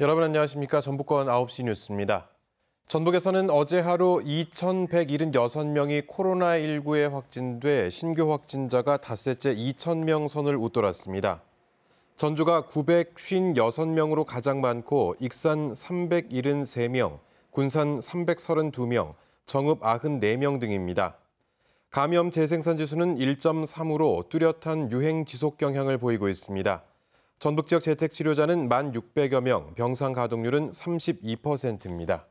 여러분 안녕하십니까? 전북권 9시 뉴스입니다. 전북에서는 어제 하루 2,176명이 코로나19에 확진돼 신규 확진자가 닷새째 2,000명 선을 웃돌았습니다. 전주가 956명으로 가장 많고 익산 373명, 군산 332명, 정읍 94명 등입니다. 감염 재생산 지수는 1.3으로 뚜렷한 유행 지속 경향을 보이고 있습니다. 전북 지역 재택 치료자는 1만 600여 명, 병상 가동률은 32%입니다.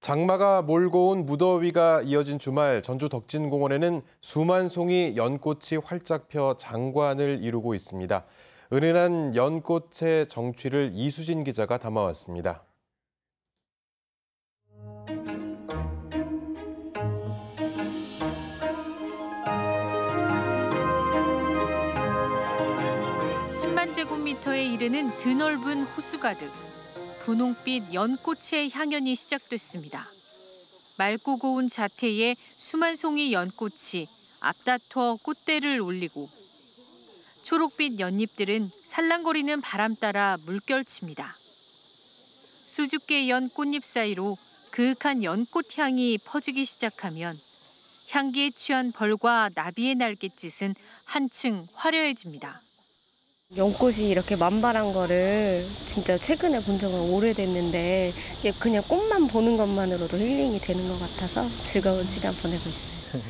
장마가 몰고 온 무더위가 이어진 주말 전주 덕진공원에는 수만 송이 연꽃이 활짝 펴 장관을 이루고 있습니다. 은은한 연꽃의 정취를 이수진 기자가 담아왔습니다. 10만 제곱미터에 이르는 드넓은 호수 가득 분홍빛 연꽃의 향연이 시작됐습니다. 맑고 고운 자태에 수만 송이 연꽃이 앞다퉈 꽃대를 올리고 초록빛 연잎들은 살랑거리는 바람 따라 물결칩니다. 수줍게 연 꽃잎 사이로 그윽한 연꽃 향이 퍼지기 시작하면 향기에 취한 벌과 나비의 날갯짓은 한층 화려해집니다. 연꽃이 이렇게 만발한 거를 진짜 최근에 본 적은 오래됐는데 그냥 꽃만 보는 것만으로도 힐링이 되는 것 같아서 즐거운 시간 보내고 있어요.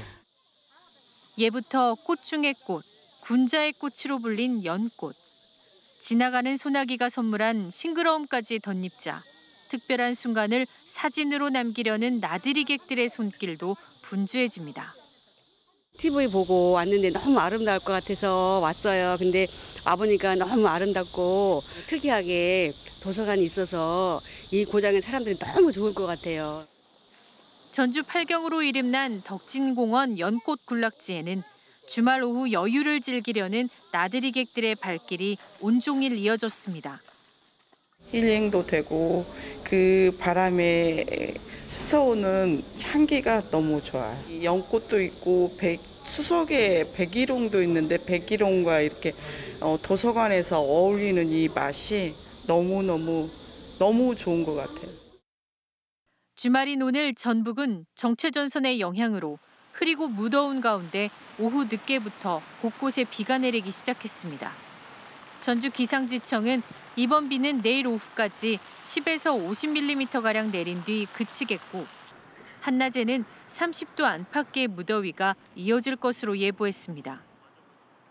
예부터 꽃 중의 꽃, 군자의 꽃으로 불린 연꽃. 지나가는 소나기가 선물한 싱그러움까지 덧입자 특별한 순간을 사진으로 남기려는 나들이객들의 손길도 분주해집니다. TV 보고 왔는데 너무 아름다울 것 같아서 왔어요. 근데 와보니까 너무 아름답고 특이하게 도서관이 있어서 이 고장에 사람들이 너무 좋을 것 같아요. 전주 팔경으로 이름난 덕진공원 연꽃 군락지에는 주말 오후 여유를 즐기려는 나들이객들의 발길이 온종일 이어졌습니다. 힐링도 되고 그 바람에 스쳐오는 향기가 너무 좋아요. 연꽃도 있고 백 추석에 백일홍도 있는데 백일홍과 이렇게 어, 도서관에서 어울리는 이 맛이 너무너무 너무 좋은 것 같아요. 주말인 오늘 전북은 정체전선의 영향으로 흐리고 무더운 가운데 오후 늦게부터 곳곳에 비가 내리기 시작했습니다. 전주기상지청은 이번 비는 내일 오후까지 10에서 50mm가량 내린 뒤 그치겠고 한낮에는 30도 안팎의 무더위가 이어질 것으로 예보했습니다.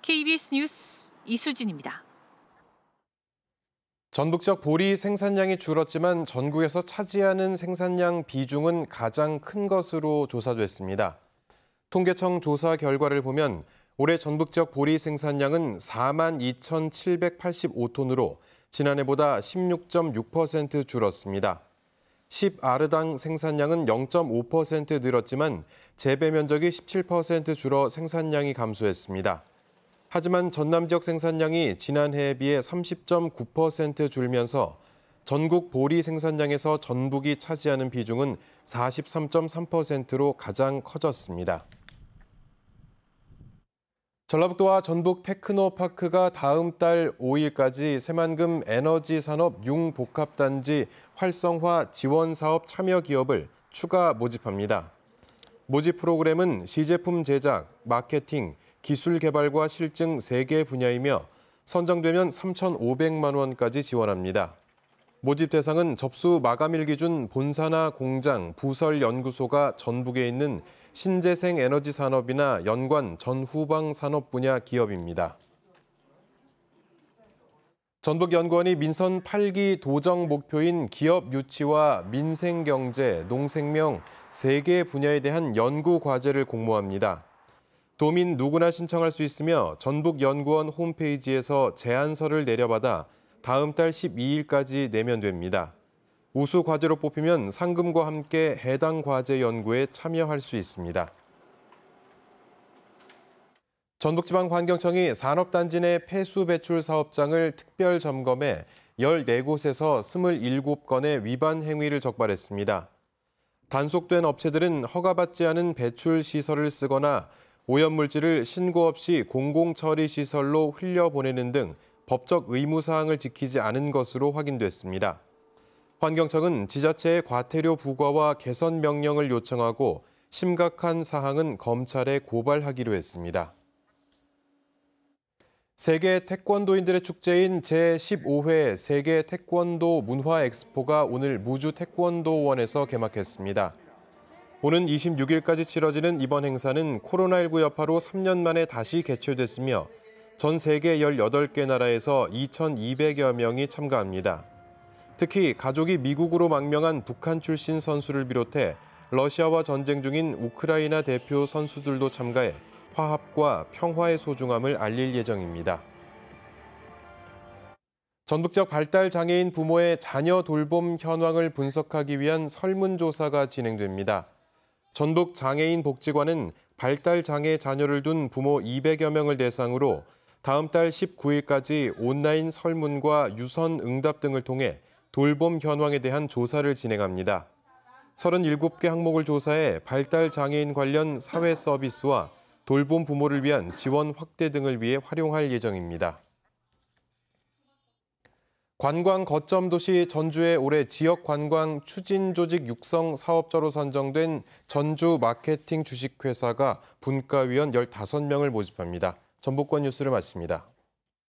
KBS 뉴스 이수진입니다. 전북적 보리 생산량이 줄었지만 전국에서 차지하는 생산량 비중은 가장 큰 것으로 조사됐습니다. 통계청 조사 결과를 보면 올해 전북적 보리 생산량은 4만 2,785톤으로 지난해보다 16.6% 줄었습니다. 10아르당 생산량은 0.5% 늘었지만 재배 면적이 17% 줄어 생산량이 감소했습니다. 하지만 전남 지역 생산량이 지난해에 비해 30.9% 줄면서 전국 보리 생산량에서 전북이 차지하는 비중은 43.3%로 가장 커졌습니다. 전라북도와 전북 테크노파크가 다음 달 5일까지 새만금 에너지 산업 융복합단지 활성화 지원 사업 참여 기업을 추가 모집합니다. 모집 프로그램은 시제품 제작, 마케팅, 기술 개발과 실증 3개 분야이며 선정되면 3,500만 원까지 지원합니다. 모집 대상은 접수 마감일 기준 본사나 공장, 부설 연구소가 전북에 있는 신재생 에너지 산업이나 연관 전후방 산업 분야 기업입니다. 전북연구원이 민선 8기 도정 목표인 기업 유치와 민생경제, 농생명 세개 분야에 대한 연구 과제를 공모합니다. 도민 누구나 신청할 수 있으며 전북연구원 홈페이지에서 제안서를 내려받아 다음 달 12일까지 내면 됩니다. 우수 과제로 뽑히면 상금과 함께 해당 과제 연구에 참여할 수 있습니다. 전북지방환경청이 산업단지 내 폐수 배출 사업장을 특별 점검해 14곳에서 27건의 위반 행위를 적발했습니다. 단속된 업체들은 허가받지 않은 배출 시설을 쓰거나 오염물질을 신고 없이 공공처리시설로 흘려보내는 등 법적 의무사항을 지키지 않은 것으로 확인됐습니다. 환경청은 지자체의 과태료 부과와 개선 명령을 요청하고 심각한 사항은 검찰에 고발하기로 했습니다. 세계 태권도인들의 축제인 제15회 세계 태권도 문화 엑스포가 오늘 무주 태권도원에서 개막했습니다. 오는 26일까지 치러지는 이번 행사는 코로나19 여파로 3년 만에 다시 개최됐으며 전 세계 18개 나라에서 2,200여 명이 참가합니다. 특히 가족이 미국으로 망명한 북한 출신 선수를 비롯해 러시아와 전쟁 중인 우크라이나 대표 선수들도 참가해 화합과 평화의 소중함을 알릴 예정입니다. 전북적 발달 장애인 부모의 자녀 돌봄 현황을 분석하기 위한 설문조사가 진행됩니다. 전북 장애인 복지관은 발달 장애 자녀를 둔 부모 200여 명을 대상으로 다음 달 19일까지 온라인 설문과 유선 응답 등을 통해 돌봄 현황에 대한 조사를 진행합니다. 37개 항목을 조사해 발달 장애인 관련 사회 서비스와 돌봄 부모를 위한 지원 확대 등을 위해 활용할 예정입니다. 관광 거점 도시 전주에 올해 지역 관광 추진 조직 육성 사업자로 선정된 전주 마케팅 주식회사가 분과위원 15명을 모집합니다. 전복권 뉴스를 마칩니다.